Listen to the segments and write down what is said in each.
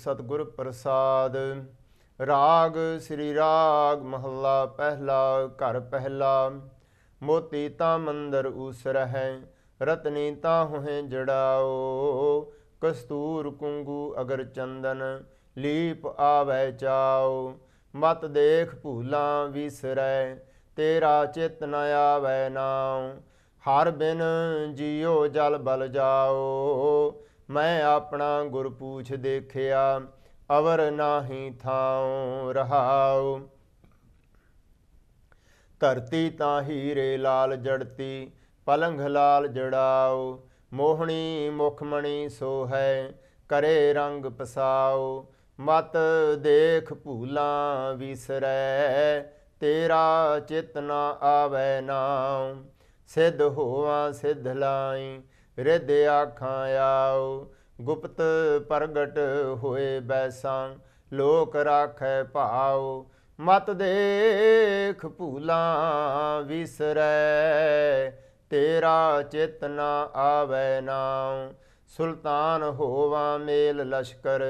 ਸਤਗੁਰ ਪ੍ਰਸਾਦ ਰਾਗ ਸ੍ਰੀ ਰਾਗ ਮਹੱਲਾ ਪਹਿਲਾ ਘਰ ਪਹਿਲਾ ਮੋਤੀ ਤਾਂ ਮੰਦਰ ਉਸਰਹਿ ਰਤਨੀ ਤਾਂ ਹੋਏ ਜੜਾਓ ਕਸਤੂਰ ਕੁੰਗੂ ਅਗਰ ਚੰਦਨ ਲੀਪ ਆਵੈ ਚਾਓ ਮਤ ਦੇਖ ਭੂਲਾ ਵਿਸਰੈ ਤੇਰਾ ਚਿਤ ਨ ਆਵੈ ਨਾਉ ਹਰ ਬਿਨ ਜਿਉ ਜਲ ਬਲ ਜਾਓ ਮੈਂ ਆਪਣਾ ਗੁਰ ਪੂਛ ਦੇਖਿਆ ਅਵਰ ਨਾਹੀ ਥਾਉ ਰਹਾਉ ਧਰਤੀ ਤਾਂ ਹੀਰੇ ਲਾਲ ਜੜਤੀ ਪਲੰਘ ਲਾਲ ਜੜਾਉ ਮੋਹਣੀ ਮੁਖਮਣੀ ਸੋਹੈ ਕਰੇ ਰੰਗ ਪਸਾਉ ਮਤ ਦੇਖ ਭੂਲਾ ਵਿਸਰੈ ਤੇਰਾ ਚਿਤ ਨਾ ਆਵੈ ਨਾਉ ਸਿੱਧ ਹੋਵਾਂ ਸਿੱਧ ਲਾਈ ਰਿਦ ਆਖਾਂ ਆਉ ਗੁਪਤ ਪ੍ਰਗਟ ਹੋਏ ਬੈਸਾਂ ਲੋਕ ਰਾਖੈ ਭਾਉ ਮਤ ਦੇਖ ਭੂਲਾ ਵਿਸਰੈ ਤੇਰਾ ਚੇਤਨਾ ਆਵੈ ਨਾ ਸੁਲਤਾਨ ਹੋਵਾ ਮੇਲ ਲਸ਼ਕਰ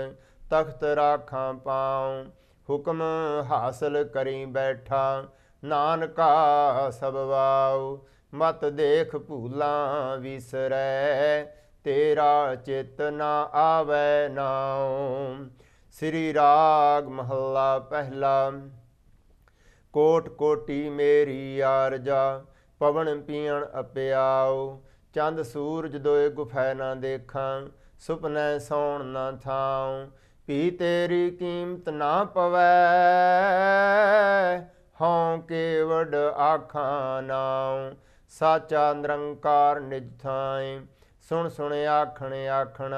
ਤਖਤ ਰਾਖਾਂ ਪਾਉ ਹੁਕਮ ਹਾਸਲ ਕਰੀ ਬੈਠਾ ਨਾਨਕਾ ਸਬਵਾਉ ਮਤ ਦੇਖ ਭੂਲਾ ਵਿਸਰੈ ਤੇਰਾ ਚਿਤ ਨਾ ਆਵੇ ਨਾਉ ਸ੍ਰੀ ਰਾਗ ਮਹੱਲਾ ਪਹਿਲਾ ਕੋਟ ਕੋਟੀ ਮੇਰੀ ਆਰਜਾ ਪਵਨ ਪੀਣ ਅਪਿਆਉ ਚੰਦ ਸੂਰਜ ਦੋਏ ਗੁਫੈ ਨਾ ਦੇਖਾਂ ਸੁਪਨੇ ਸੌਣ ਨਾ ਥਾਉ ਪੀ ਤੇਰੀ ਕੀਮਤ ਨਾ ਪਵੈ ਹਉ ਕੇਵੜ ਆਖਾਂ ਨਾਉ ਸਾਚਾ ਨਿਰੰਕਾਰ ਨਿਜ ਸੁਣ ਸੁਣ ਆਖਣ ਆਖਣ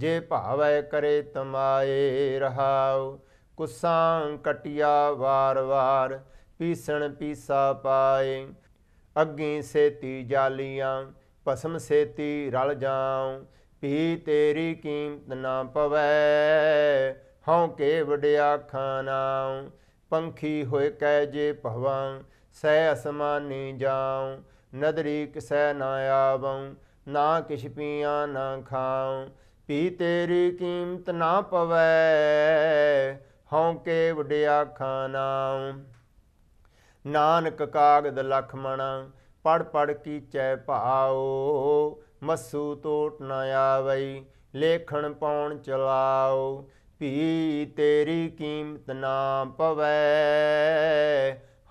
ਜੇ ਭਾਵੈ ਕਰੇ ਤਮਾਏ ਰਹਾਉ ਕੁਸਾਂ ਕਟਿਆ ਵਾਰ ਵਾਰ ਪੀਸਣ ਪੀਸਾ ਪਾਏ ਅੱਗੇ ਸੇਤੀ ਜਾਲੀਆਂ ਭਸਮ ਸੇਤੀ ਰਲ ਜਾਉ ਪੀ ਤੇਰੀ ਕੀਮਤ ਨਾ ਪਵੈ ਹਉ ਕੇ ਵਡਿਆ ਖਾਨਾ ਪੰਖੀ ਹੋਏ ਕਹਿ ਜੇ ਭਵਾਂ ਸਹਿ ਅਸਮਾਨੀ ਜਾਉ ਨਦਰੀ ਕਿਸੈ ਨਾ ਆਵਉ ਨਾ ਕਿਛ ਪੀਆ ਨਾ ਖਾਉ ਪੀ ਤੇਰੀ ਕੀਮਤ ਨਾ ਪਵੈ ਕੇ ਵਡਿਆ ਖਾਨਾ ਨਾਨਕ ਕਾਗਦ ਲਖਮਣ ਪੜ ਪੜ ਕੀ ਚੈ ਭਾਉ ਮਸੂ ਤੋਟ ਨਾ ਆਵਈ ਲੇਖਣ ਪਾਉਣ ਚਲਾਓ ਪੀ ਤੇਰੀ ਕੀਮਤ ਨਾ ਪਵੈ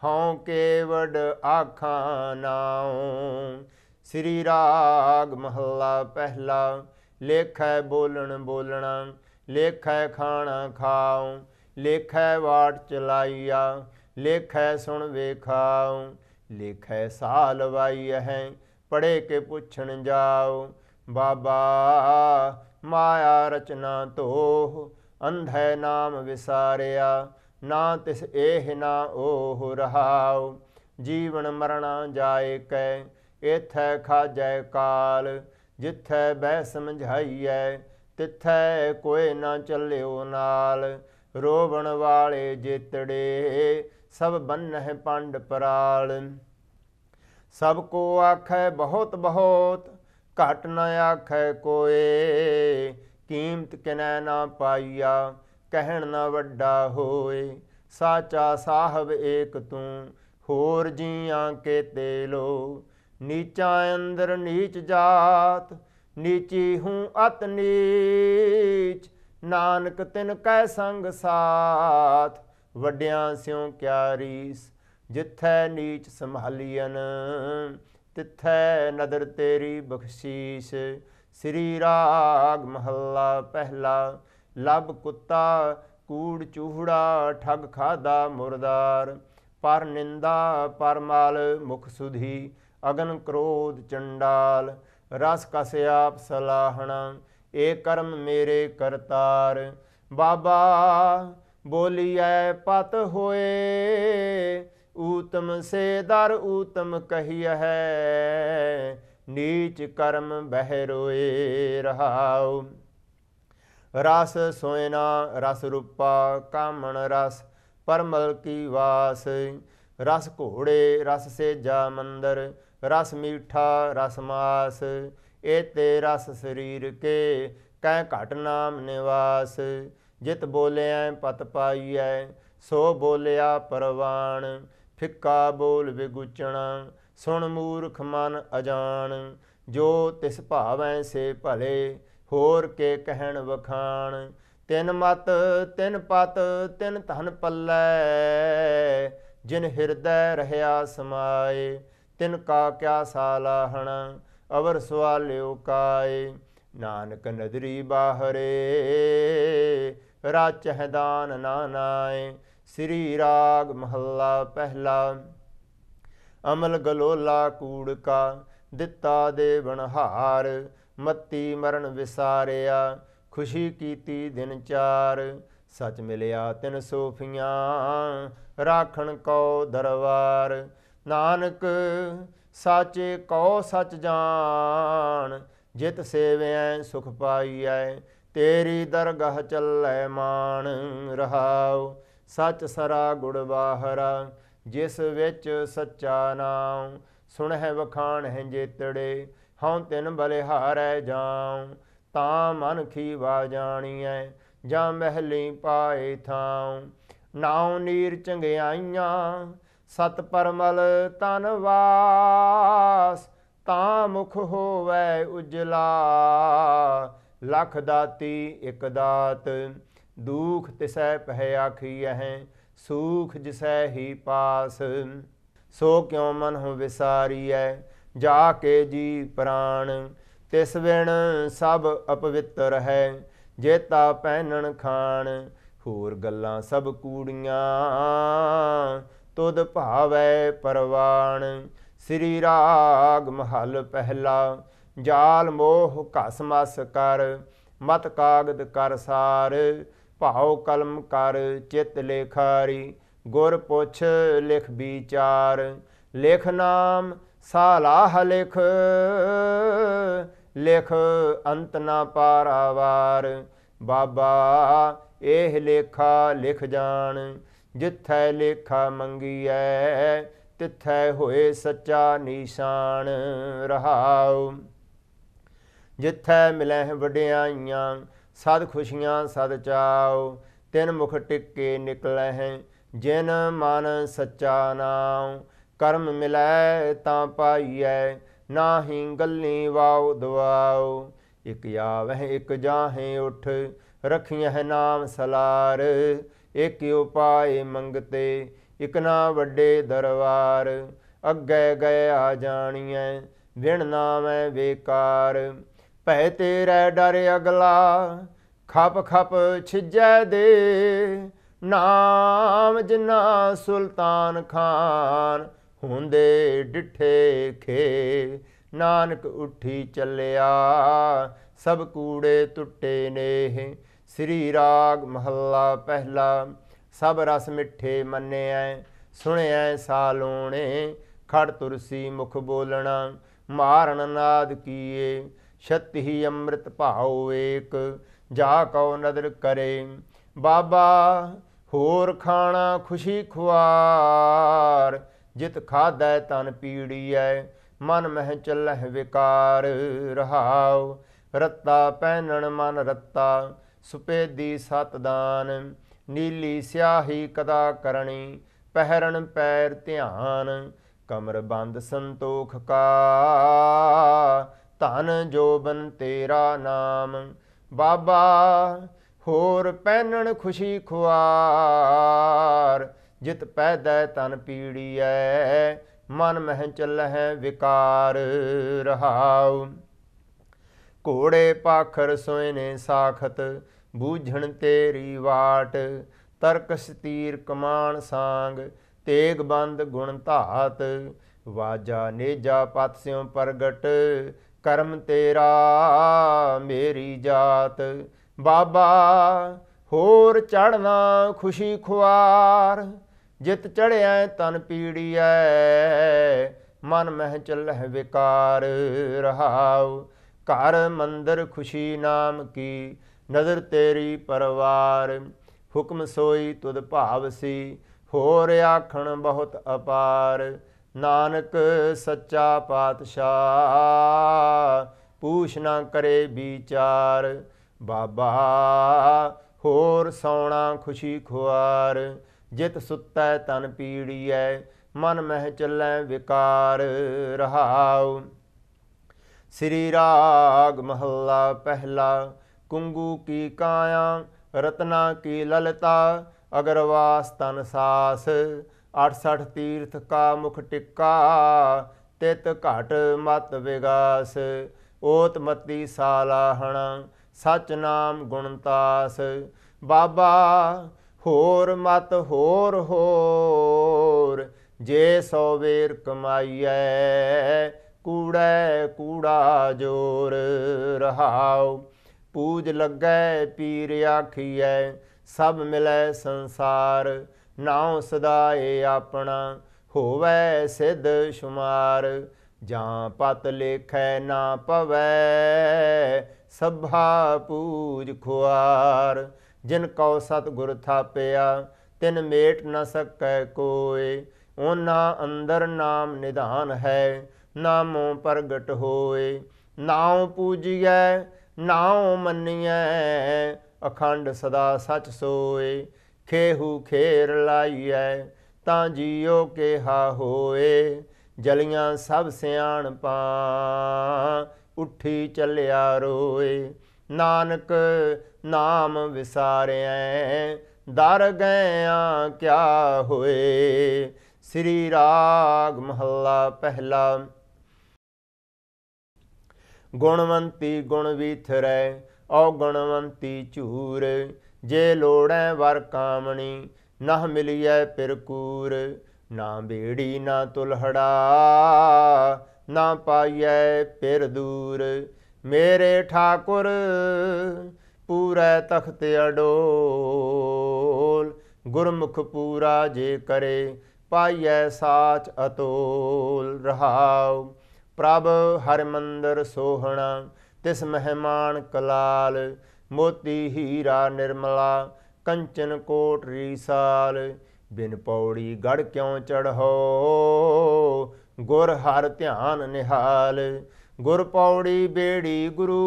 ਹਉ ਕੇਵੜ ਆਖਾ ਨਾਉ ਸ੍ਰੀ ਰਾਗ ਮਹੱਲਾ ਪਹਿਲਾ ਲੇਖੈ ਬੋਲਣ ਬੋਲਣਾ ਲੇਖੈ ਖਾਣਾ ਖਾਉ ਲੇਖੈ ਵਾਟ ਚਲਾਈਆ ਲੇਖੈ ਸੁਣ ਵੇਖਾਉ ਲੇਖੈ ਸਾਲ ਵਾਈ ਹੈ ਪੜੇ ਕੇ ਪੁੱਛਣ ਜਾਉ ਬਾਬਾ ਮਾਇਆ ਰਚਨਾ ਤੋਹ ਅੰਧੈ ਨਾਮ ਵਿਸਾਰਿਆ ਨਾ ਤਿਸ ਇਹ ਨਾ ਓਹ ਰਹਾਉ ਜੀਵਨ ਮਰਣਾ ਜਾਏ ਕੈ ਇਥੈ ਖਾਜੈ ਕਾਲ ਜਿਥੈ ਬਹਿ ਸਮਝਾਈਐ ਤਿਥੈ ਕੋਈ ਨਾ ਚੱਲਿਓ ਨਾਲ ਰੋਵਣ ਵਾਲੇ ਜਿਤੜੇ ਸਭ ਬੰਨਹਿ ਪੰਡ ਪਰਾਲ ਸਭ ਕੋ ਆਖੈ ਬਹੁਤ ਬਹੁਤ ਘਟ ਨ ਆਖੈ ਕੋਏ ਕੀਮਤ ਕਿਨੈ ਨਾ ਪਾਈਆ ਕਹਿਣ ਨਾ ਵੱਡਾ ਹੋਏ ਸਾਚਾ ਸਾਹਿਬ ਏਕ ਤੂੰ ਹੋਰ ਜੀਆਂ ਕੇ ਲੋ ਨੀਚਾ ਅੰਦਰ ਨੀਚ ਜਾਤ ਨੀਚੀ ਹੂੰ ਅਤ ਨੀਚ ਨਾਨਕ ਤਿਨ ਕੈ ਸੰਗ ਸਾਥ ਵੱਡਿਆਂ ਸਿਉ ਕਿਆ ਰੀਸ ਜਿੱਥੈ ਨੀਚ ਸੰਭਾਲੀਨ ਤਿੱਥੈ ਨਦਰ ਤੇਰੀ ਬਖਸ਼ੀਸ਼ ਸ੍ਰੀ ਰਾਗ ਮਹੱਲਾ ਪਹਿਲਾ ਲਬ ਕੁੱਤਾ ਕੂੜ ਚੂਹੜਾ ਠੱਗ ਖਾਦਾ ਮੁਰਦਾਰ ਪਰ ਨਿੰਦਾ ਪਰਮਾਲ ਮੁਖ ਸੁਧੀ ਅਗਨ ਕ੍ਰੋਧ ਚੰਡਾਲ ਰਸ ਕਸ ਆਪ ਸਲਾਹਣਾ ਏ ਕਰਮ ਮੇਰੇ ਕਰਤਾਰ ਬਾਬਾ ਬੋਲੀਐ ਪਤ ਹੋਏ ਊਤਮ ਸੇ ਦਰ ਊਤਮ ਕਹੀਐ ਨੀਚ ਕਰਮ ਬਹਿ ਰੋਏ ਰਹਾਉ ਰਸ ਸੋਇਨਾ ਰਸ ਰੂਪਾ ਕਾਮਣ ਰਸ ਪਰਮਲ ਕੀ ਵਾਸ ਰਸ ਘੋੜੇ ਰਸ ਸੇਜਾ ਮੰਦਰ ਰਸ ਮੀਠਾ ਰਸ ਮਾਸ ਏਤੇ ਰਸ ਸਰੀਰ ਕੇ ਕਹਿ ਘਟ ਨਾਮ ਨਿਵਾਸ ਜਿਤ ਬੋਲਿਆ ਪਤ ਪਾਈਐ ਸੋ ਬੋਲਿਆ ਪਰਵਾਣ ਫਿੱਕਾ ਬੋਲ ਵਿਗੁਚਣਾ ਸੁਣ ਮੂਰਖ ਮਨ ਅਜਾਣ ਜੋ ਤਿਸ ਭਾਵੈ ਸੇ ਭਲੇ ਹੋਰ ਕੇ ਕਹਿਣ ਵਖਾਣ ਤਿਨ ਮਤ ਤਿਨ ਪਤ ਤਿਨ ਧਨ ਪੱਲੇ ਜਿਨ ਹਿਰਦੈ ਰਹਿਆ ਸਮਾਏ ਤਿਨ ਕਾ ਕਿਆ ਸਾਲਾਹਣ ਅਵਰ ਸਵਾਲਿਓ ਕਾਏ ਨਾਨਕ ਨਦਰੀ ਬਾਹਰੇ ਰਾਚਹਿ ਦਾਨ ਨਾਨਾਏ ਸ੍ਰੀ ਰਾਗ ਮਹੱਲਾ ਪਹਿਲਾ ਅਮਲ ਗਲੋਲਾ ਕੂੜ ਕਾ ਦਿੱਤਾ ਦੇ ਬਣਹਾਰ ਮੱਤੀ ਮਰਨ ਵਿਸਾਰਿਆ ਖੁਸ਼ੀ ਕੀਤੀ ਦਿਨ ਚਾਰ ਸੱਚ ਮਿਲਿਆ ਤਿੰਨ ਸੋਫੀਆਂ ਰਾਖਣ ਕੋ ਦਰਬਾਰ ਨਾਨਕ ਸਾਚੇ ਕੋ ਸੱਚ ਜਾਣ ਜਿਤ ਸੇਵੈ ਸੁਖ ਪਾਈਐ ਤੇਰੀ ਦਰਗਾਹ ਚੱਲੈ ਮਾਨ ਰਹਾਉ ਸੱਚ ਸਰਾ ਗੁੜ ਬਾਹਰਾ ਜਿਸ ਵਿੱਚ ਸੱਚਾ ਨਾਮ ਸੁਣਹਿ ਵਖਾਣ ਹੈ ਜੇਤੜੇ ਹਉ ਤਿਨ ਬਲਿਹਾਰੈ ਜਾਉ ਤਾਂ ਮਨ ਖੀਵਾ ਜਾਣੀਐ ਜਾਂ ਮਹਿਲੀ ਪਾਏ ਥਾਉ ਨਾਉ ਨੀਰ ਚੰਗਿਆਈਆਂ ਸਤ ਪਰਮਲ ਤਨ ਵਾਸ ਤਾਂ ਮੁਖ ਹੋਵੇ ਉਜਲਾ ਲਖ ਦਾਤੀ ਇਕ ਦਾਤ ਦੁਖ ਤਿਸੈ ਪਹਿ ਆਖੀਐ ਸੂਖ ਜਿਸੈ ਹੀ ਪਾਸ ਸੋ ਕਿਉ ਮਨ ਹੋ ਵਿਸਾਰੀਐ ਜਾ ਕੇ ਜੀ ਪ੍ਰਾਣ ਤਿਸ ਵਿਣ ਸਭ ਅਪਵਿੱਤਰ ਹੈ ਜੇਤਾ ਪਹਿਨਣ ਖਾਣ ਹੋਰ ਗੱਲਾਂ ਸਭ ਕੂੜੀਆਂ ਤੁਧ ਭਾਵੈ ਪਰਵਾਣ ਸ੍ਰੀ ਰਾਗ ਮਹਲ ਪਹਿਲਾ ਜਾਲ ਮੋਹ ਘਸ ਮਸ ਕਰ ਮਤ ਕਾਗਦ ਕਰ ਸਾਰ ਭਾਉ ਕਲਮ ਕਰ ਚਿਤ ਲੇਖਾਰੀ ਗੁਰ ਪੁੱਛ ਲਿਖ ਵਿਚਾਰ ਲਿਖ ਨਾਮ ਸਾਲਾਹ ਲਿਖ ਲਿਖ ਅੰਤ ਨਾ ਪਾਰਾਵਾਰ ਬਾਬਾ ਇਹ ਲੇਖਾ ਲਿਖ ਜਾਣ ਜਿੱਥੈ ਲੇਖਾ ਮੰਗੀਐ ਤਿੱਥੈ ਹੋਏ ਸੱਚਾ ਨਿਸ਼ਾਨ ਰਹਾਉ ਜਿੱਥੈ ਮਿਲੇ ਵਡਿਆਈਆਂ ਸਦ ਖੁਸ਼ੀਆਂ ਸਦ ਚਾਉ ਤਿੰਨ ਮੁਖ ਟਿੱਕੇ ਨਿਕਲਹਿ ਜਿਨ ਮਨ ਸੱਚਾ ਨਾਮ ਕਰਮ ਮਿਲੈ ਤਾਂ ਪਾਈਐ ਨਾਹੀ ਗੱਲੀ ਵਾਉ ਦਵਾਉ ਇਕ ਆਵਹਿ ਇਕ ਜਾਹੇ ਉਠ ਰਖੀਐ ਨਾਮ ਸਲਾਰ ਇਕ ਉਪਾਏ ਮੰਗਤੇ ਇਕ ਨਾ ਵੱਡੇ ਦਰਬਾਰ ਅੱਗੇ ਗਏ ਆ ਜਾਣੀਐ ਵਿਣ ਨਾਮੈ ਬੇਕਾਰ ਭੈ ਤੇਰੇ ਡਰ ਅਗਲਾ ਖਪ ਖਪ ਛਿਜੈ ਦੇ ਨਾਮ ਜਿਨਾ ਸੁਲਤਾਨ ਖਾਨ ਹੁੰਦੇ ਡਿਠੇ ਖੇ ਨਾਨਕ ਉੱਠੀ ਚੱਲਿਆ ਸਭ ਕੂੜੇ ਟੁੱਟੇ ਨੇ ਸ੍ਰੀ ਰਾਗ ਮਹੱਲਾ ਪਹਿਲਾ ਸਭ ਰਸ ਮਿੱਠੇ ਮੰਨਿਆ ਸੁਣਿਆ ਸਾਲੋਣੇ ਖੜ ਤੁਰਸੀ ਮੁਖ ਬੋਲਣਾ ਮਾਰਨ ਨਾਦ ਕੀਏ ਛਤ ਹੀ ਅੰਮ੍ਰਿਤ ਭਾਉ ਏਕ ਜਾ ਕਉ ਨਦਰ ਕਰੇ ਬਾਬਾ ਹੋਰ ਖਾਣਾ ਖੁਸ਼ੀ ਖੁਆਰ ਜਿਤ ਖਾਦੈ ਤਨ ਪੀੜੀਐ ਮਨ ਮਹਿ ਚੱਲਹਿ ਵਿਕਾਰ ਰਹਾਉ ਰੱਤਾ ਪਹਿਨਣ ਮਨ ਰੱਤਾ ਸੁਪੇਦੀ ਸਤਦਾਨ ਨੀਲੀ ਸਿਆਹੀ ਕਦਾ ਕਰਣੀ ਪਹਿਰਣ ਪੈਰ ਧਿਆਨ ਕਮਰ ਬੰਦ ਸੰਤੋਖ ਕਾ ਧਨ ਜੋਬਨ ਤੇਰਾ ਨਾਮ ਬਾਬਾ ਹੋਰ ਪਹਿਨਣ ਖੁਸ਼ੀ ਖੁਆਰ ਜਿਤ ਪੈਦਾ ਤਨ ਪੀੜੀਐ ਮਨ ਮਹਿ ਚਲਹਿ ਵਿਕਾਰ ਰਹਾਉ ਕੋੜੇ ਪਾਖਰ ਸੋਇਨੇ ਸਾਖਤ ਬੂਝਣ ਤੇਰੀ ਵਾਟ ਤਰਕ ਤੀਰ ਕਮਾਨ ਸਾੰਗ ਤੇਗ ਬੰਦ ਗੁਣ ਧਾਤ ਵਾਜਾ ਨੇਜਾ ਪਤ ਸਿਉ ਪ੍ਰਗਟ ਕਰਮ ਤੇਰਾ ਮੇਰੀ ਜਾਤ ਬਾਬਾ ਹੋਰ ਚੜਨਾ ਖੁਸ਼ੀ ਖੁਆਰ ਜਿਤ ਚੜਿਆ ਤਨ ਪੀੜੀਐ ਮਨ ਮਹਿ ਚੱਲਹਿ ਵਿਕਾਰ ਰਹਾਉ ਘਰ ਮੰਦਰ ਖੁਸ਼ੀ ਨਾਮ ਕੀ ਨਜ਼ਰ ਤੇਰੀ ਪਰਵਾਰ ਹੁਕਮ ਸੋਈ ਤੁਧ ਭਾਵਸੀ ਹੋਰ ਆਖਣ ਬਹੁਤ ਅਪਾਰ ਨਾਨਕ ਸੱਚਾ ਪਾਤਸ਼ਾਹ ਪੂਛ ਨਾ ਕਰੇ ਵਿਚਾਰ ਬਾਬਾ ਹੋਰ ਸੋਣਾ ਖੁਸ਼ੀ ਖੁਆਰ ਜਿਤ ਸੁੱਤੈ ਤਨ ਪੀੜੀਐ ਮਨ ਮਹਿ ਚੱਲੈ ਵਿਕਾਰ ਰਹਾਉ ਸ੍ਰੀ ਰਾਗ ਮਹੱਲਾ ਪਹਿਲਾ ਕੁੰਗੂ ਕੀ ਕਾਇਆ ਰਤਨਾ ਕੀ ਲਲਤਾ ਅਗਰਵਾਸ ਤਨ ਸਾਸ 68 ਤੀਰਥ ਕਾ ਮੁਖ ਟਿੱਕਾ ਤਿਤ ਘਟ ਮਤ ਵਿਗਾਸ ਓਤ ਮਤੀ ਸਾਲਾਹਣ ਸਚ ਨਾਮ ਗੁਣਤਾਸ ਬਾਬਾ ਹੋਰ ਮਤ ਹੋਰ ਹੋਰ ਜੇ ਸੋ ਵੇਰ ਕਮਾਈਐ ਕੂੜੈ ਕੂੜਾ ਜੋਰ ਰਹਾਉ ਪੂਜ ਲੱਗੈ ਪੀਰ ਆਖੀਐ ਸਭ ਮਿਲੈ ਸੰਸਾਰ ਨਾਉ ਸਦਾਏ ਆਪਣਾ ਹੋਵੈ ਸਿੱਧ ਸ਼ੁਮਾਰ ਜਾਂ ਪਤ ਲੇਖੈ ਨਾ ਪਵੈ ਸਭਾ ਪੂਜ ਖੁਆਰ ਜਿਨ ਕਉ ਸਤ ਗੁਰ ਥਾਪਿਆ ਤਿਨ ਮੇਟ ਨ ਸਕੈ ਕੋਏ ਉਹਨਾ ਅੰਦਰ ਨਾਮ ਨਿਧਾਨ ਹੈ ਨਾਮੋਂ ਪ੍ਰਗਟ ਹੋਏ ਨਾਉ ਪੂਜੀਐ ਨਾਉ ਮੰਨੀਐ ਅਖੰਡ ਸਦਾ ਸਚ ਸੋਏ ਖੇਹੂ ਖੇਰ ਲਾਈਐ ਤਾਂ ਜੀਉ ਕੇਹਾ ਹੋਏ ਜਲੀਆਂ ਸਭ ਸਿਆਣ ਪਾ ਉੱਠੀ ਚੱਲਿਆ ਰੋਏ ਨਾਨਕ ਨਾਮ ਵਿਸਾਰਿਐ ਦਰ ਗਇਆ ਕਿਆ ਹੋਏ ਸ੍ਰੀ ਰਾਗ ਮਹੱਲਾ ਪਹਿਲਾ ਗੁਣਵੰਤੀ ਗੁਣ ਵਿਥਰੈ ਔ ਗੁਣਵੰਤੀ ਝੂਰ ਜੇ ਲੋੜੈ ਵਰ ਕਾਮਣੀ ਨਾ ਮਿਲਿਐ ਪਿਰਕੂਰ ਨਾ ਬੇੜੀ ਨਾ ਤੁਲਹੜਾ ਨਾ ਪਾਈਐ ਪਿਰ ਦੂਰ ਮੇਰੇ ਠਾਕੁਰ ਪੂਰੈ ਤਖਤ ਅਡੋਲ ਗੁਰਮੁਖ ਪੂਰਾ ਜੇ ਕਰੇ ਪਾਈਐ ਸਾਚ ਅਤੋਲ ਰਹਾਉ ਪ੍ਰਭ ਹਰਿ ਮੰਦਰ ਸੋਹਣਾ ਤਿਸ ਮਹਿਮਾਨ ਕਲਾਲ ਮੋਤੀ ਹੀਰਾ ਨਿਰਮਲਾ ਕੰਚਨ ਕੋਟ ਰੀਸਾਲ ਬਿਨ ਪੌੜੀ ਗੜ ਕਿਉ ਚੜਹੋ ਗੁਰ ਹਰ ਧਿਆਨ ਨਿਹਾਲ ਗੁਰ ਪੌੜੀ ਬੇੜੀ ਗੁਰੂ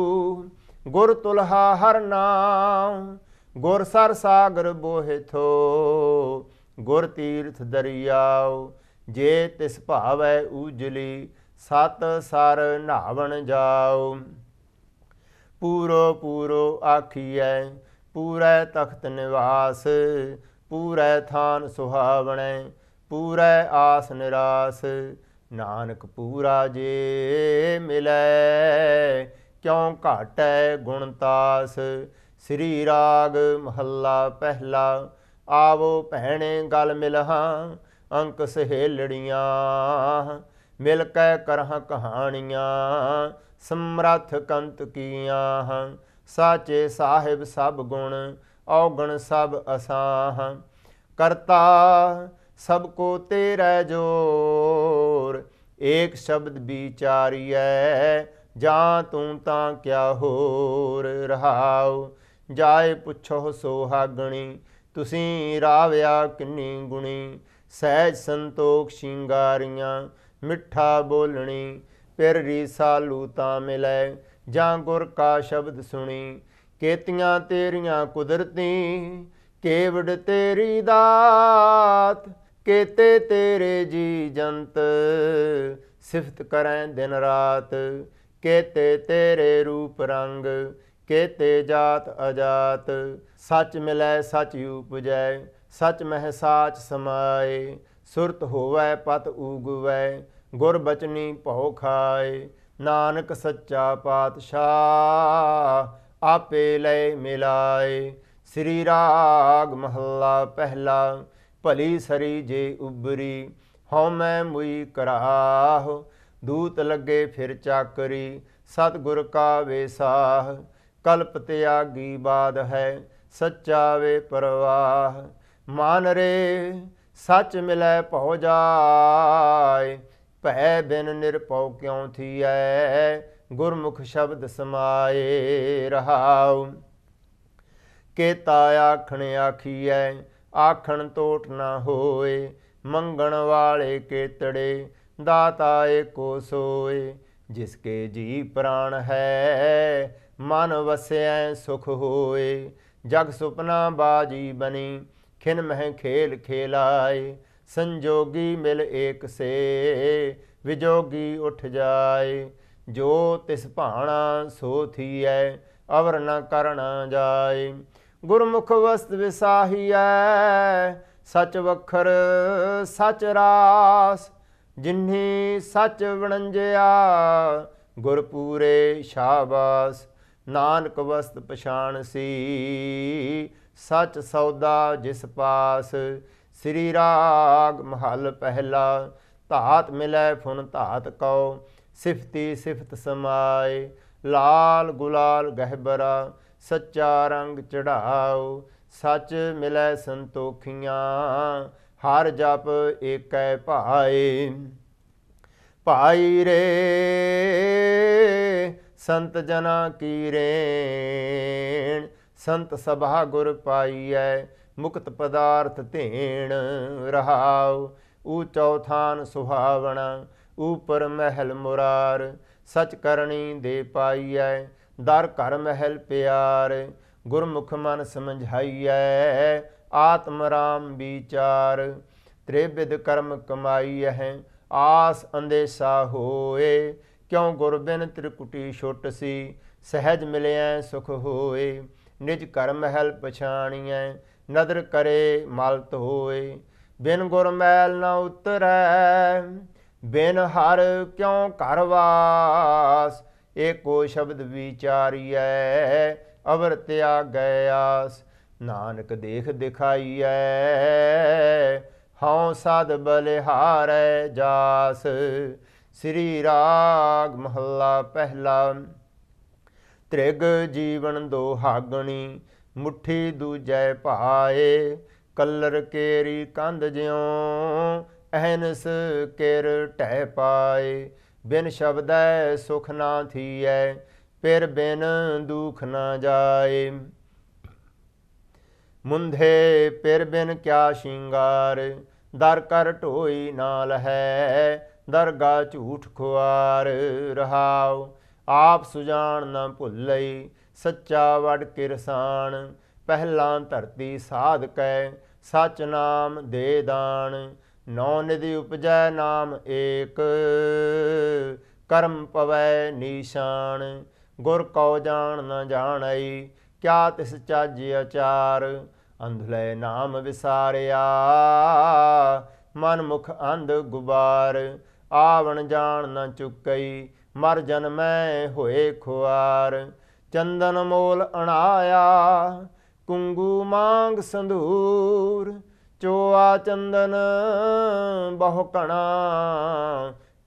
ਗੁਰ ਤੁਲਹਾ ਹਰ ਨਾਮ ਗੁਰ ਸਰ ਸਾਗਰ ਬੋਹਿ ਥੋ ਗੁਰ ਤੀਰਥ ਦਰਿਆਉ ਜੇ ਤਿਸ ਭਾਵੈ ਉਜਲੀ ਸਤ ਸਰ ਨਾਵਣ ਜਾਉ ਪੂਰੋ ਪੂਰੋ ਆਖੀਐ ਪੂਰੈ ਤਖਤ ਨਿਵਾਸ ਪੂਰੈ ਥਾਨ ਸੁਹਾਵਣੈ ਪੂਰੈ ਆਸ ਨਿਰਾਸ ਨਾਨਕ ਪੂਰਾ ਜੇ ਮਿਲੈ ਕਿਉ ਘਟੈ ਗੁਣਤਾਸ ਸ੍ਰੀ ਰਾਗ ਮਹੱਲਾ ਪਹਿਲਾ ਆਵੋ ਭੈਣੇ ਗਲ ਮਿਲਹਾ ਅੰਕ ਸਹੇਲੜੀਆਂ ਮਿਲ ਕੇ ਕਰਾਂ ਕਹਾਣੀਆਂ ਸਮਰੱਥ ਕੰਤ ਕੀਆਂ ਸਾਚੇ ਸਾਹਿਬ ਸਭ ਗੁਣ ਔਗਣ ਸਭ ਅਸਾਹ ਕਰਤਾ ਸਭ ਕੋ ਤੇਰਾ ਜੋਰ ਇੱਕ ਸ਼ਬਦ ਵਿਚਾਰੀਐ ਜਾਂ ਤੂੰ ਤਾਂ ਕਿਆ ਹੋਰ ਰਹਾਉ ਜਾਏ ਪੁੱਛੋ ਸੋਹਾਗਣੀ ਤੁਸੀਂ ਰਾਵਿਆ ਕਿੰਨੀ ਗੁਣੀ ਸਹਿਜ ਸੰਤੋਖ ਸ਼ਿੰਗਾਰੀਆਂ ਮਿੱਠਾ ਬੋਲਣੀ ਪਿਰ ਰੀਸਾਲੂ ਤਾਂ ਮਿਲੇ ਜਾਂ ਗੁਰ ਕਾ ਸ਼ਬਦ ਸੁਣੀ ਕੇਤੀਆਂ ਤੇਰੀਆਂ ਕੁਦਰਤੀ ਕੇਵੜ ਤੇਰੀ ਦਾਤ ਕੇਤੇ ਤੇਰੇ ਜੀ ਜੰਤ ਸਿਫਤ ਕਰੈ ਦਿਨ ਰਾਤ ਕੇਤੇ ਤੇਰੇ ਰੂਪ ਰੰਗ ਕੇਤੇ ਜਾਤ ਅਜਾਤ ਸੱਚ ਮਿਲੈ ਸਚ ਉਪਜੈ ਸੱਚ ਮਹਿ ਸਾਚ ਸਮਾਏ ਸੁਰਤ ਹੋਵੈ ਪਤ ਊਗਵੈ ਗੁਰ ਬਚਨੀ ਭਉ ਖਾਏ ਨਾਨਕ ਸੱਚਾ ਪਾਤਸ਼ਾਹ ਆਪੇ ਲੈ ਮਿਲਾਏ ਸ੍ਰੀ ਰਾਗ ਮਹੱਲਾ ਪਹਿਲਾ ਭਲੀ ਸਰੀ ਜੇ ਉਬਰੀ ਹਉ ਮੈਂ ਮੁਈ ਕਰਾਹੋ ਦੂਤ ਲੱਗੇ ਫਿਰ ਚਾਕਰੀ ਸਤਗੁਰ ਕਾ ਵੇਸਾਹ ਕਲਪ ਤਿਆਗੀ ਬਾਦ ਹੈ ਸੱਚਾ ਵੇ ਪਰਵਾਹ ਮਾਨ ਰੇ ਸੱਚ ਮਿਲੈ ਭਉ ਜਾਏ ਭੈ ਬਿਨ ਨਿਰਭਉ ਕਿਉ ਥੀਐ ਗੁਰਮੁਖ ਸ਼ਬਦ ਸਮਾਏ ਰਹਾਉ ਕੇਤਾ ਆਖਣ ਆਖੀਐ ਆਖਣ ਤੋਟ ਨਾ ਹੋਏ ਮੰਗਣ ਵਾਲੇ ਕੇਤੜੇ ਦਾਤਾ ਏਕੋ ਸੋਏ ਜਿਸਕੇ ਜੀ ਪ੍ਰਾਣ ਹੈ ਮਨ ਵਸਿਐ ਸੁਖ ਹੋਏ ਜਗ ਸੁਪਨਾ ਬਾਜੀ ਬਣੀ ਖਿਨ ਮਹਿ ਖੇਲ ਖੇਲਾਏ ਸੰਜੋਗੀ ਮਿਲ ਏਕ ਸੇ ਵਿਜੋਗੀ ਉਠ ਜਾਏ ਜੋ ਤਿਸ ਭਾਣਾ ਸੋ ਥੀਐ ਅਵਰ ਨ ਕਰਣਾ ਜਾਏ ਗੁਰਮੁਖ ਵਸਤ ਵਿਸਾਹੀਐ ਸਚ ਵਖਰ ਸਚ ਰਾਸ ਜਿਨਹੀ ਸੱਚ ਵਣੰਜਿਆ ਗੁਰਪੂਰੇ ਸ਼ਾਬਾਸ ਨਾਨਕ ਵਸਤ ਪਛਾਣ ਸੀ ਸੱਚ ਸੌਦਾ ਜਿਸ ਪਾਸ ਸ੍ਰੀ ਰਾਗ ਮਹਲ ਪਹਿਲਾ ਧਾਤ ਮਿਲੈ ਫੁਨ ਧਾਤ ਕਉ ਸਿਫਤੀ ਸਿਫਤ ਸਮਾਏ ਲਾਲ ਗੁਲਾਲ ਗਹਿਬਰਾ ਸੱਚਾ ਰੰਗ ਚੜਾਓ ਸੱਚ ਮਿਲੈ ਸੰਤੋਖੀਆਂ ਹਰ ਜਪ ਏਕੈ ਭਾਏ ਭਾਈ ਰੇ ਸੰਤ ਜਨਾ ਕੀ ਰੇਣ ਸੰਤ ਸਭਾ ਗੁਰ ਪਾਈਐ ਮੁਕਤ ਪਦਾਰਥ ਧੇਣ ਰਹਾਉ ਊ ਚੌਥਾਨ ਸੁਹਾਵਣਾ ਉਪਰ ਮਹਿਲ ਮੁਰਾਰ ਸਚ ਕਰਨੀ ਦੇ ਪਾਈਐ ਦਰ ਘਰ ਮਹਿਲ ਪਿਆਰ ਗੁਰਮੁਖ ਮਨ ਸਮਝਾਈਐ ਆਤਮ ਰਾਮ ਵਿਚਾਰ ਤ੍ਰਿਵਿਦ ਕਰਮ ਕਮਾਈ ਹੈ ਆਸ ਅੰਦੇਸਾ ਹੋਏ ਕਿਉ ਗੁਰ ਬਿਨ ਤ੍ਰਿਕੁਟੀ ਛੁੱਟ ਸੀ ਸਹਿਜ ਮਿਲਿਆ ਸੁਖ ਹੋਏ ਨਿਜ ਕਰਮ ਮਹਿਲ ਪਛਾਣੀਐ ਨਦਰ ਕਰੇ ਮਲਤ ਹੋਏ ਬਿਨ ਗੁਰ ਮੈਲ ਨਾ ਉਤਰੈ ਬਿਨ ਹਰ ਕਿਉ ਘਰ ਵਾਸ ਏਕੋ ਸ਼ਬਦ ਵਿਚਾਰੀਐ ਅਵਰ ਤਿਆਗੈ ਆਸ ਨਾਨਕ ਦੇਖ ਦਿਖਾਈਐ ਹਉ ਸਦ ਬਲਿਹਾਰੈ ਜਾਸ ਸ੍ਰੀ ਰਾਗ ਮਹੱਲਾ ਪਹਿਲਾ ਤ੍ਰਿਗ ਜੀਵਨ ਦੋਹਾਗਣੀ ਮੁਠੀ ਦੂਜੈ ਭਾਏ ਕਲਰ ਕੇਰੀ ਕੰਧ ਜਿਉ ਅਹਨਸ ਕਿਰ ਟਹਿ ਪਾਏ ਬਿਨ ਸ਼ਬਦੈ ਸੁਖ ਨਾ ਥੀਐ ਫਿਰ ਬਿਨ ਦੁਖ ਨਾ ਜਾਏ ਮੁੰਧੇ ਪਿਰ ਬਿਨ ਕਿਆ ਸ਼ਿੰਗਾਰ ਦਰ ਕਰ ਢੋਈ ਨਾਲ ਹੈ ਦਰਗਾ ਝੂਠ ਖੁਆਰ ਰਹਾਉ ਆਪ ਸੁਜਾਨ ਨਾ ਭੁੱਲਈ ਸੱਚਾ ਵਡ ਕਿਰਸਾਨ ਪਹਿਲਾਂ ਧਰਤੀ ਸਾਧ ਕੈ ਸਚ ਨਾਮ ਦੇ ਦਾਨ ਨੌ ਨਿਧਿ ਉਪਜੈ ਨਾਮ ਏਕ ਕਰਮ ਪਵੈ ਨੀਸ਼ਾਨ ਗੁਰ ਕਉ ਜਾਣ ਨ ਜਾਣਈ ਕਿਆ ਤਿਸ ਚਾਜੇ ਆਚਾਰ ਅੰਧਲੇ ਨਾਮ ਵਿਸਾਰਿਆ ਮਨ ਮੁਖ ਅੰਧ ਗੁਬਾਰ ਆਵਣ ਜਾਣ ਨ ਚੁੱਕਈ ਮਰ ਜਨਮੈ ਹੋਏ ਖੁਆਰ ਚੰਦਨ ਮੋਲ ਅਣਾਇਆ ਕੁੰਗੂ ਮੰਗ ਸੰਧੂਰ ਚੋਆ ਚੰਦਨ ਬਹੁ ਕਣਾ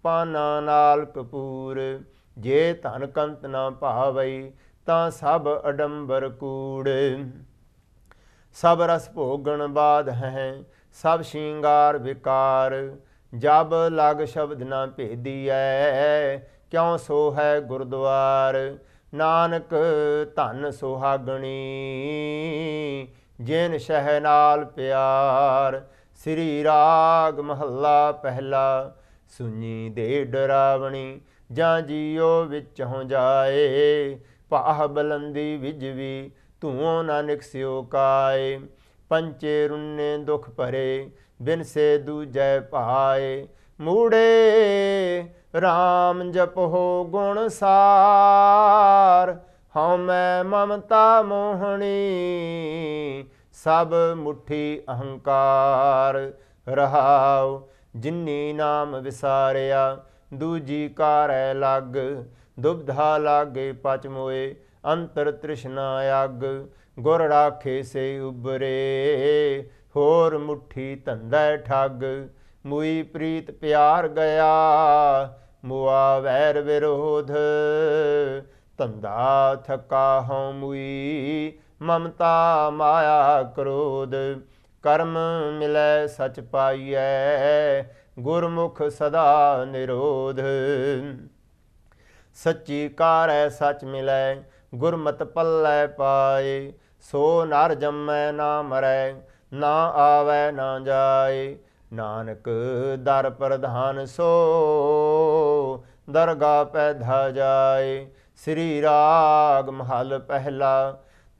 ਪਾਨਾ ਨਾਲ ਕਪੂਰ ਜੇ ਧਨ ਕੰਤ ਨ ਭਾਵਈ ਤਾਂ ਸਭ ਅਡੰਬਰ ਕੂੜੇ ਸਭ ਰਸ ਭੋਗਣ ਬਾਦ ਹੈ ਸਭ ਸ਼ਿੰਗਾਰ ਵਿਕਾਰ ਜਬ ਲਗ ਸ਼ਬਦ ਨਾ ਭੇਦੀ ਐ ਕਿਉ ਸੋ ਹੈ ਗੁਰਦੁਆਰ ਨਾਨਕ ਧਨ ਸੁਹਾਗਣੀ ਜਿਨ ਸਹਿ ਨਾਲ ਪਿਆਰ ਸ੍ਰੀ ਰਾਗ ਮਹੱਲਾ ਪਹਿਲਾ ਸੁਣੀ ਦੇ ਡਰਾਵਣੀ ਜਾਂ ਜੀਓ ਵਿੱਚ ਹੋ ਜਾਏ ਪਾਹ ਬਲੰਦੀ ਵਿਜਵੀ ਧੂਓ ਨਾਨਕ ਸਿਉ ਕਾਏ ਪੰਚੇ ਰੁੰਨੇ ਦੁਖ ਭਰੇ ਬਿਨ ਸੇ ਦੂਜੈ ਭਾਏ ਮੂੜੇ RAM ਜਪੋ ਗੁਣ ਸਾਰ ਹਉ ਮੈਂ ਮਮਤਾ ਮੋਹਣੀ ਸਭ ਮੁਠੀ ਅਹੰਕਾਰ ਰਹਾਉ ਜਿਨੀ ਨਾਮ ਵਿਸਾਰਿਆ ਦੂਜੀ ਕਾਰੈ ਲੱਗ ਦੁਬਧਾ ਲਾਗੇ ਪਚ ਮੋਏ ਅੰਤਰ ਤ੍ਰਿਸ਼ਨਾ ਅਗ ਗੁਰ ਰਾਖੇ ਸੇ ਉਬਰੇ ਹੋਰ ਮੁਠੀ ਧੰਦਾ ਠੱਗ ਮੁਈ ਪ੍ਰੀਤ ਪਿਆਰ ਗਿਆ ਮੁਆ ਵੈਰ ਵਿਰੋਧ ਧੰਦਾ ਥਕਾ ਹਉ ਮੁਈ ਮਮਤਾ ਮਾਇਆ ਕ੍ਰੋਧ ਕਰਮ ਮਿਲੈ ਸਚ ਪਾਈਐ ਗੁਰਮੁਖ ਸਦਾ ਨਿਰੋਧ ਸੱਚੀ ਕਾਰੈ ਸਚ ਮਿਲੈ ਗੁਰਮਤ ਪੱਲੈ ਪਾਏ ਸੋ ਨਰ ਜੰਮੈ ਨਾ ਮਰੈ ਨਾ ਆਵੈ ਨਾ ਜਾਏ ਨਾਨਕ ਦਰ ਪ੍ਰਧਾਨ ਸੋ ਦਰਗਾ ਧਾ ਜਾਏ ਸ੍ਰੀ ਰਾਗ ਮਹਲ ਪਹਿਲਾ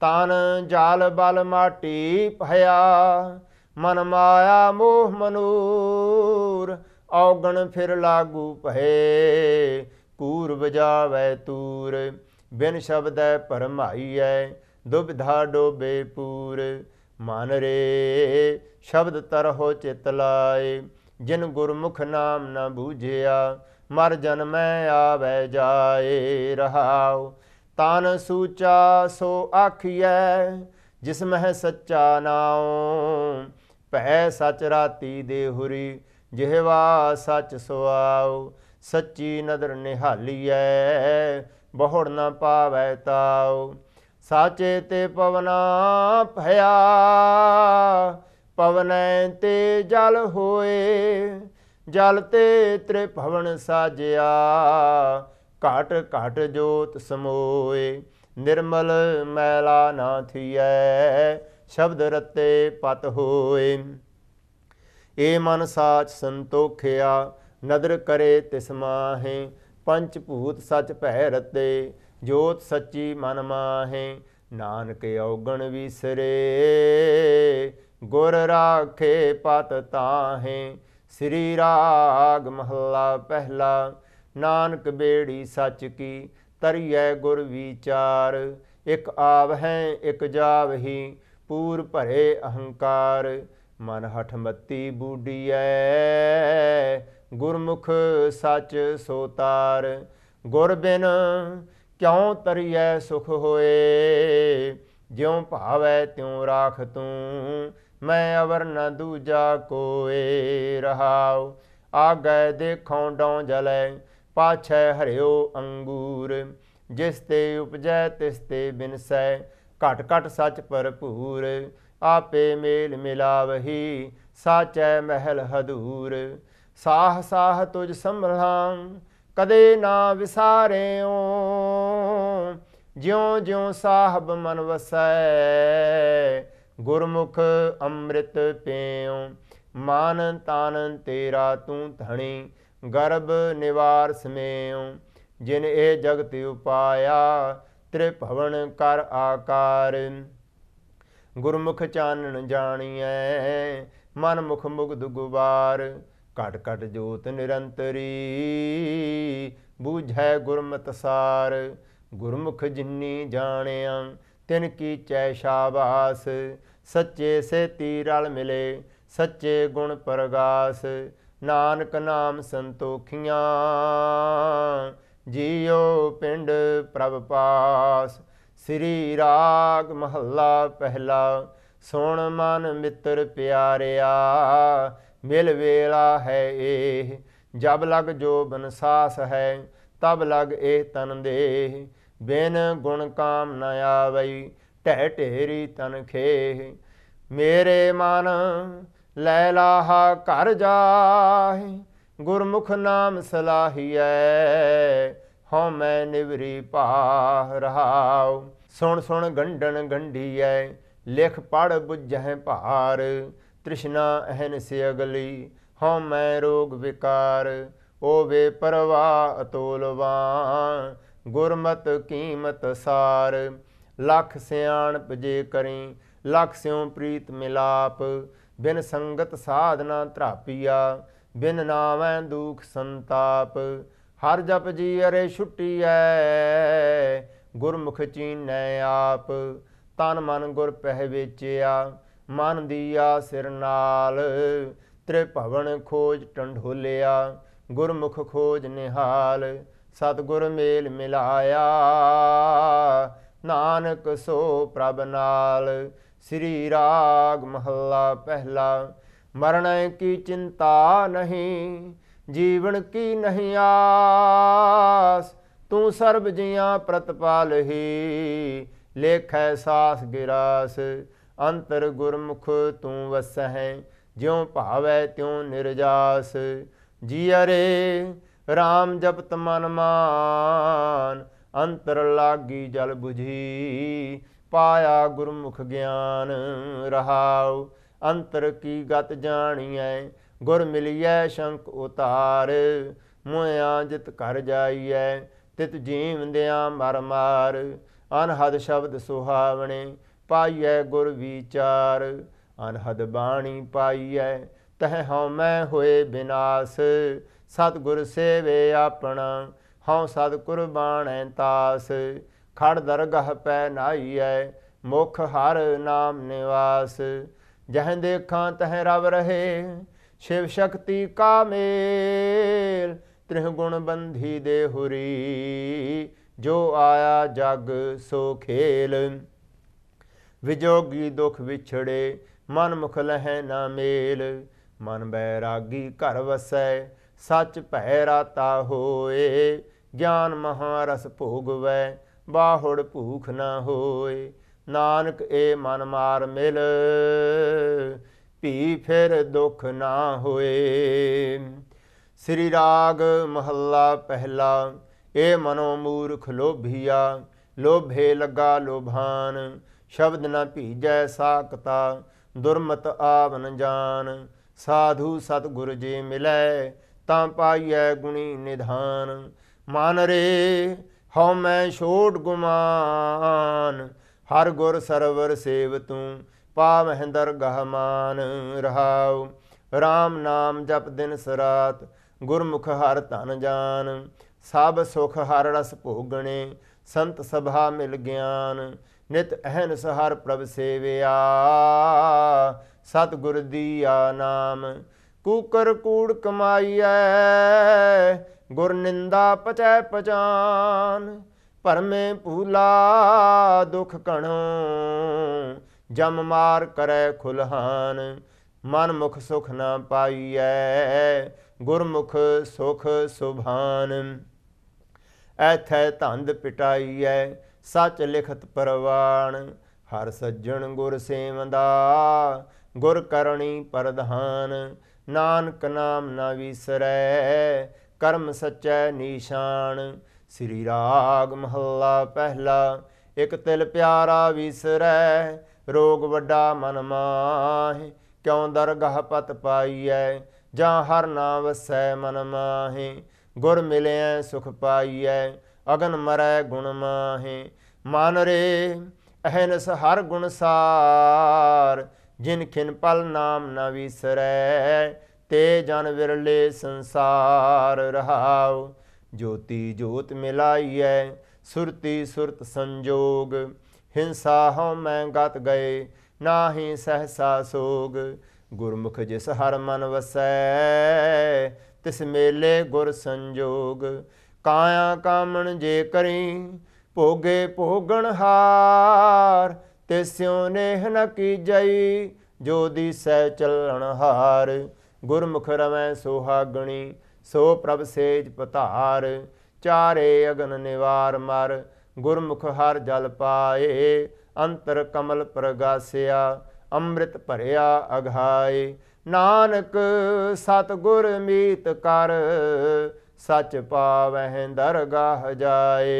ਤਨ ਜਾਲ ਬਲ ਮਾਟੀ ਭਇਆ ਮਨ ਮਾਇਆ ਮੋਹ ਮਨੂਰ ਔਗਣ ਫਿਰ ਲਾਗੂ ਭਏ ਪੂਰਬ ਜਾਵੈ ਤੂਰ ਬਿਨ ਸ਼ਬਦੈ ਪਰਮਾਈਐ ਦੁਬਿਧਾ ਡੋਬੇ ਪੂਰ ਮਨ ਰੇ ਸ਼ਬਦ ਤਰਹੁ ਚਿਤ ਲਾਏ ਜਿਨ ਗੁਰਮੁਖ ਨਾਮ ਨ ਬੂਝਿਆ ਮਰ ਜਨਮੈ ਆਵੈ ਜਾਏ ਰਹਾਉ ਤਨ ਸੂਚਾ ਸੋ ਆਖੀਐ ਜਿਸ ਮਹਿ ਸੱਚਾ ਨਾਉ ਭੈ ਸਚ ਰਾਤੀ ਦੇਹੁਰੀ ਜਿਹਵਾ ਸਚ ਸੁਆਉ ਸੱਚੀ ਨਦਰ ਨਿਹਾਲੀਐ ਬਹੁੜ ਨਾ ਪਾਵੈ ਤਾਉ ਸਾਚੇ ਤੇ ਪਵਨਾ ਭਇਆ ਪਵਨੈ ਤੇ ਜਲ ਹੋਏ ਜਲ ਤੇ ਤ੍ਰਿਭਵਨ ਸਾਜਿਆ ਘਟ ਘਟ ਜੋਤ ਸਮੋਏ ਨਿਰਮਲ ਮੈਲਾ ਨਾ ਥੀਐ ਸ਼ਬਦ ਰਤੇ ਪਤ ਹੋਏ ਏ ਮਨ ਸਾਚ ਸੰਤੋਖਿਆ ਨਦਰ ਕਰੇ ਤਿਸ ਮਾਹੇ ਪੰਚ ਭੂਤ ਸਚ ਭੈ ਰਤੇ ਜੋਤ ਸੱਚੀ ਮਨ ਮਾਹੇ ਨਾਨਕ ਔਗਣ ਵਿਸਰੇ ਗੁਰ ਰਾਖੇ ਪਤ ਤਾਹੇ ਸ੍ਰੀ ਰਾਗ ਮਹਲਾ ਪਹਿਲਾ ਨਾਨਕ ਬੇੜੀ ਸੱਚ ਕੀ ਤਰੀਐ ਗੁਰ ਵਿਚਾਰ ਇਕ ਆਵ ਹੈ ਇਕ ਜਾਵਹੀ ਪੂਰ ਭਰੇ ਅਹੰਕਾਰ ਮਨ ਹਠਮਤੀ ਬੂਡੀਐ ਗੁਰਮੁਖ ਸੱਚ ਸੋ ਤਾਰ ਗੁਰ ਬਿਨ ਕਿਉ ਤਰੀਐ ਸੁਖ ਹੋਏ ਜਿਉ ਭਾਵੈ ਤਿਉ ਰਾਖ ਤੂੰ ਮੈਂ ਅਵਰ ਨ ਦੂਜਾ ਕੋਏ ਰਹਾਉ ਆਗੈ ਦੇਖੋਂ ਡਉ ਜਲੇ ਪਾਛੈ ਹਰਿਓ ਅੰਗੂਰ ਜਿਸ ਤੇ ਉਪਜੈ ਤਿਸ ਤੇ ਬਿਨਸੈ ਘਟ ਘਟ ਸਚ ਭਰਪੂਰ ਆਪੇ ਮੇਲ ਮਿਲਾਵਹੀ ਸਾਚੈ ਮਹਿਲ ਹਦੂਰ ਸਾਹ ਸਾਹ ਤੁਜ ਸੰਭਲਾਂ ਕਦੇ ਨਾ ਵਿਸਾਰਿਓ ਜਿਉ ਜਿਉ ਸਾਹਿਬ ਮਨ ਵਸੈ ਗੁਰਮੁਖ ਅੰਮ੍ਰਿਤ ਪੀਉ ਮਾਨ ਤਾਨ ਤੇਰਾ ਤੂੰ ਧਣੀ ਗਰਭ ਨਿਵਾਰ ਸਮੇਉ ਜਿਨ ਇਹ ਜਗਤ ਉਪਾਇਆ ਤ੍ਰਿ ਭਵਨ ਕਰ ਆਕਾਰ ਗੁਰਮੁਖ ਚਾਨਣ ਜਾਣੀਐ ਮਨ ਮੁਖ ਮੁਗਦ ਗੁਬਾਰ ਘਟ ਘਟ ਜੋਤ ਨਿਰੰਤਰੀ ਬੂਝੈ ਗੁਰਮਤਿ ਸਾਰ ਗੁਰਮੁਖ ਜਿਨੀ ਜਾਣਿਆ ਤਿਨ ਕੀ ਚੈ ਸ਼ਾਬਾਸ ਸੱਚੇ ਸੇ ਰਲ ਮਿਲੇ ਸੱਚੇ ਗੁਣ ਪ੍ਰਗਾਸ ਨਾਨਕ ਨਾਮ ਸੰਤੋਖੀਆਂ ਜੀਉ ਪਿੰਡ ਪ੍ਰਭ ਪਾਸ ਸ੍ਰੀ ਰਾਗ ਮਹੱਲਾ ਪਹਿਲਾ ਸੁਣ ਮਨ ਮਿੱਤਰ ਪਿਆਰਿਆ ਮਿਲ ਵੇਲਾ ਹੈ ਇਹ ਜਬ ਲਗ ਜੋ ਬਨਸਾਸ ਹੈ ਤਬ ਲਗ ਇਹ ਤਨ ਦੇ ਬਿਨ ਗੁਣ ਕਾਮ ਨ ਆਵਈ ਢਹਿ ਢੇਰੀ ਤਨ ਖੇਹ ਮੇਰੇ ਮਨ ਲੈ ਲਾਹਾ ਘਰ ਜਾਹੀ ਗੁਰਮੁਖ ਨਾਮ ਸਲਾਹੀਐ ਹਉ ਮੈਂ ਨਿਵਰੀ ਪਾ ਰਹਾਉ ਸੁਣ ਸੁਣ ਗੰਡਣ ਗੰਢੀਐ ਲਿਖ ਪੜ ਬੁਝਹਿ ਭਾਰ ਤ੍ਰਿਸ਼ਨਾ ਅਹਨ ਸੇ ਅਗਲੀ ਹਉ ਮੈ ਰੋਗ ਵਿਕਾਰ ਓ ਵੇ ਪਰਵਾ ਅਤੋਲਵਾ ਗੁਰਮਤ ਕੀਮਤ ਸਾਰ ਲਖ ਸਿਆਣ ਪਜੇ ਕਰੀ ਲਖ ਸਿਉ ਪ੍ਰੀਤ ਮਿਲਾਪ ਬਿਨ ਸੰਗਤ ਸਾਧਨਾ ਧਰਾਪੀਆ ਬਿਨ ਨਾਮੈ ਦੁਖ ਸੰਤਾਪ ਹਰ ਜਪ ਜੀ ਅਰੇ ਛੁੱਟੀ ਐ ਗੁਰਮੁਖ ਚੀਨੈ ਆਪ ਤਨ ਮਨ ਗੁਰ ਪਹਿ ਵੇਚਿਆ ਮਨ ਦੀਆ ਸਿਰ ਨਾਲ ਤ੍ਰਿਭਵਨ ਖੋਜ ਟੰਡੋਲਿਆ ਗੁਰਮੁਖ ਖੋਜ ਨਿਹਾਲ ਸਤਗੁਰ ਮੇਲ ਮਿਲਾਇਆ ਨਾਨਕ ਸੋ ਪ੍ਰਭ ਨਾਲ ਸ੍ਰੀ ਰਾਗ ਮਹੱਲਾ ਪਹਿਲਾ ਮਰਨ ਕੀ ਚਿੰਤਾ ਨਹੀਂ ਜੀਵਨ ਕੀ ਨਹੀਂ ਆਸ ਤੂੰ ਸਰਬ ਜੀਆਂ ਪ੍ਰਤਪਾਲ ਹੀ ਲੇਖੈ ਸਾਸ ਗਿਰਾਸ ਅੰਤਰ ਗੁਰਮੁਖ ਤੂੰ ਵਸਹਿ ਜਿਉ ਭਾਵੈ ਤਿਉ ਨਿਰਜਾਸ ਜੀ ਅਰੇ RAM ਜਪਤ ਮਨ ਮਾਨ ਅੰਤਰ ਲਾਗੀ ਜਲ 부ਝੀ ਪਾਇਆ ਗੁਰਮੁਖ ਗਿਆਨ ਰਹਾਉ ਅੰਤਰ ਕੀ ਗਤ ਜਾਣੀਐ ਗੁਰ ਮਿਲਿਐ ਸ਼ੰਕ ਉਤਾਰ ਮੋਇਆ ਜਿਤ ਕਰ ਜਾਈਐ ਤਿਤ ਜੀਵੰਦਿਆ ਮਰ ਮਾਰ ਅਨਹਦ ਸ਼ਬਦ ਸੁਹਾਵਣੇ ਪਾਈਐ ਗੁਰ ਵਿਚਾਰ ਅਨਹਦ ਬਾਣੀ ਪਾਈਐ ਤਹ ਹਉ ਮੈਂ ਹੋਏ ਬਿਨਾਸ ਸਤਗੁਰ ਸੇਵੇ ਆਪਣਾ ਹਉ ਸਤ ਕੁਰਬਾਨੈ ਤਾਸ ਖੜ ਦਰਗਹ ਪੈ ਨਾਈਐ ਮੁਖ ਹਰ ਨਾਮ ਨਿਵਾਸ ਜਹ ਦੇਖਾਂ ਤਹ ਰਵ ਰਹੇ ਸ਼ਿਵ ਸ਼ਕਤੀ ਕਾ ਮੇਲ ਤ੍ਰਿਹ ਗੁਣ ਬੰਧੀ ਦੇ ਹੁਰੀ ਜੋ ਆਇਆ ਜਗ ਸੋ ਖੇਲ ਵਿਜੋਗੀ ਦੁਖ ਵਿਛੜੇ ਮਨ ਮੁਖ ਲਹੈ ਨਾ ਮੇਲ ਮਨ ਬੈਰਾਗੀ ਘਰ ਵਸੈ ਸੱਚ ਭੈ ਰਾਤਾ ਹੋਏ ਗਿਆਨ ਮਹਾਰਸ ਭੋਗਵੈ ਬਾਹੜ ਭੂਖ ਨਾ ਹੋਏ ਨਾਨਕ ਏ ਮਨ ਮਾਰ ਮਿਲ ਭੀ ਫਿਰ ਦੁਖ ਨਾ ਹੋਏ ਸ੍ਰੀ ਰਾਗ ਮਹੱਲਾ ਪਹਿਲਾ ਏ ਮਨੋ ਮੂਰਖ ਲੋਭੀਆ ਲੋਭੇ ਲਗਾ ਲੋਭਾਨ ਸ਼ਬਦ ਨਾ ਭੀਜੈ ਸਾਕਤਾ ਦੁਰਮਤ ਆਵਨ ਜਾਨ ਸਾਧੂ ਸਤਗੁਰ ਜੀ ਮਿਲੈ ਤਾਂ ਪਾਈਐ ਗੁਣੀ ਨਿਧਾਨ ਮਾਨ ਰੇ ਹਉ ਮੈਂ ਛੋਟ ਗੁਮਾਨ ਹਰ ਗੁਰ ਸਰਵਰ ਸੇਵ ਤੂੰ ਪਾ ਮਹਿੰਦਰ ਗਹਮਾਨ ਰਹਾਉ RAM ਨਾਮ ਜਪ ਦਿਨ ਸਰਾਤ ਗੁਰਮੁਖ ਹਰ ਧਨ ਜਾਨ ਸਭ ਸੁਖ ਹਰ ਰਸ ਭੋਗਣੇ ਸੰਤ ਸਭਾ ਮਿਲ ਗਿਆਨ ਨਿਤ ਅਹਨਸ ਹਰ ਪ੍ਰਭ ਸੇਵਿਆ ਸਤਗੁਰ ਦੀਆ ਨਾਮ ਕੂਕਰ ਕੂੜ ਕਮਾਈਐ ਗੁਰ ਨਿੰਦਾ ਪਚੈ ਪਜਾਨ ਭਰਮੇ ਭੂਲਾ ਦੁਖ ਕਣੋ ਜਮ ਮਾਰ ਕਰੈ ਖੁਲਹਾਨ ਮਨ ਮੁਖ ਸੁਖ ਨਾ ਪਾਈਐ ਗੁਰਮੁਖ ਸੁਖ ਸੁਭਾਨ ਐਥੈ ਧੰਦ ਪਿਟਾਈਐ ਸੱਚ ਲਿਖਤ ਪਰਵਾਣ ਹਰ ਸੱਜਣ ਗੁਰ ਸੇਵੰਦਾ ਗੁਰ ਕਰਣੀ ਪ੍ਰਧਾਨ ਨਾਨਕ ਨਾਮ ਨਾ ਵਿਸਰੈ ਕਰਮ ਸੱਚੈ ਨਿਸ਼ਾਨ ਸ੍ਰੀ ਰਾਗ ਮਹੱਲਾ ਪਹਿਲਾ ਇਕ ਤਿਲ ਪਿਆਰਾ ਵਿਸਰੈ ਰੋਗ ਵੱਡਾ ਮਨ ਮਾਹੇ ਕਿਉ ਦਰਗਾਹ ਪਤ ਪਾਈਐ ਜਾਂ ਹਰ ਨਾਮ ਵਸੈ ਮਨ ਮਾਹੇ ਗੁਰ ਮਿਲਿਐ ਸੁਖ ਪਾਈਐ ਅਗਨ ਮਰੈ ਗੁਣ ਮਾਹੇ ਮਨ ਰੇ ਅਹਨਸ ਹਰ ਗੁਣ ਸਾਰ ਜਿਨ ਖਿਨ ਪਲ ਨਾਮ ਨਾ ਵਿਸਰੈ ਤੇ ਜਨ ਵਿਰਲੇ ਸੰਸਾਰ ਰਹਾਉ ਜੋਤੀ ਜੋਤ ਮਿਲਾਈਐ ਸੁਰਤੀ ਸੁਰਤ ਸੰਜੋਗ ਹਿੰਸਾ ਹਉ ਮੈਂ ਗਤ ਗਏ ਨਾਹੀ ਸਹਸਾ ਸੋਗ ਗੁਰਮੁਖ ਜਿਸ ਹਰ ਮਨ ਵਸੈ ਤਿਸ ਮੇਲੇ ਗੁਰ ਸੰਜੋਗ ਕਾਇਆ ਕਾਮਣ ਜੇ ਕਰੀ ਭੋਗੇ ਭੋਗਣ ਹਾਰ ਤਿਸਿਉ ਨੇਹ ਨ ਕੀ ਜਈ ਜੋ ਸਹਿ ਚੱਲਣ ਹਾਰ ਗੁਰਮੁਖ ਰਵੈ ਸੋਹਾਗਣੀ ਸੋ ਪ੍ਰਭ ਸੇਜ ਪਧਾਰ ਚਾਰੇ ਅਗਨ ਨਿਵਾਰ ਮਰ ਗੁਰਮੁਖ ਹਰ ਜਲ ਪਾਏ ਅੰਤਰ ਕਮਲ ਪ੍ਰਗਾਸਿਆ ਅੰਮ੍ਰਿਤ ਭਰਿਆ ਅਘਾਏ ਨਾਨਕ ਸਤਗੁਰ ਮੀਤ ਕਰ ਸੱਚ ਪਾਵਹਿ ਦਰਗਾਹ ਜਾਏ